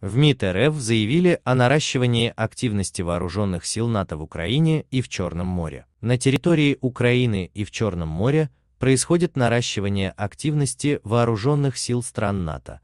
В МИД РФ заявили о наращивании активности вооруженных сил НАТО в Украине и в Черном море. На территории Украины и в Черном море происходит наращивание активности вооруженных сил стран НАТО.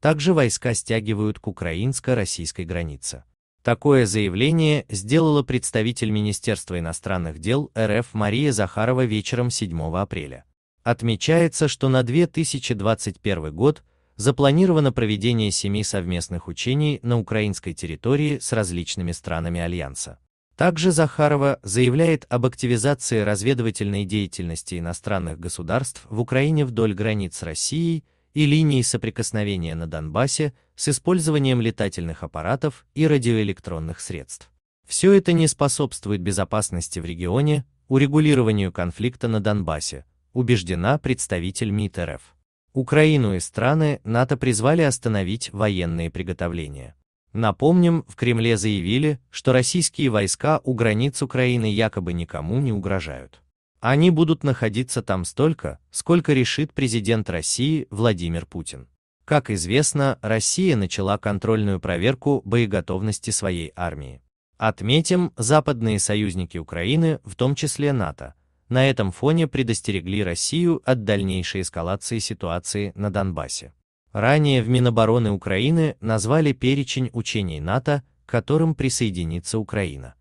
Также войска стягивают к украинско-российской границе. Такое заявление сделала представитель Министерства иностранных дел РФ Мария Захарова вечером 7 апреля. Отмечается, что на 2021 год – запланировано проведение семи совместных учений на украинской территории с различными странами Альянса. Также Захарова заявляет об активизации разведывательной деятельности иностранных государств в Украине вдоль границ России и линии соприкосновения на Донбассе с использованием летательных аппаратов и радиоэлектронных средств. Все это не способствует безопасности в регионе, урегулированию конфликта на Донбассе, убеждена представитель МИД РФ. Украину и страны НАТО призвали остановить военные приготовления. Напомним, в Кремле заявили, что российские войска у границ Украины якобы никому не угрожают. Они будут находиться там столько, сколько решит президент России Владимир Путин. Как известно, Россия начала контрольную проверку боеготовности своей армии. Отметим, западные союзники Украины, в том числе НАТО, на этом фоне предостерегли Россию от дальнейшей эскалации ситуации на Донбассе. Ранее в Минобороны Украины назвали перечень учений НАТО, к которым присоединится Украина.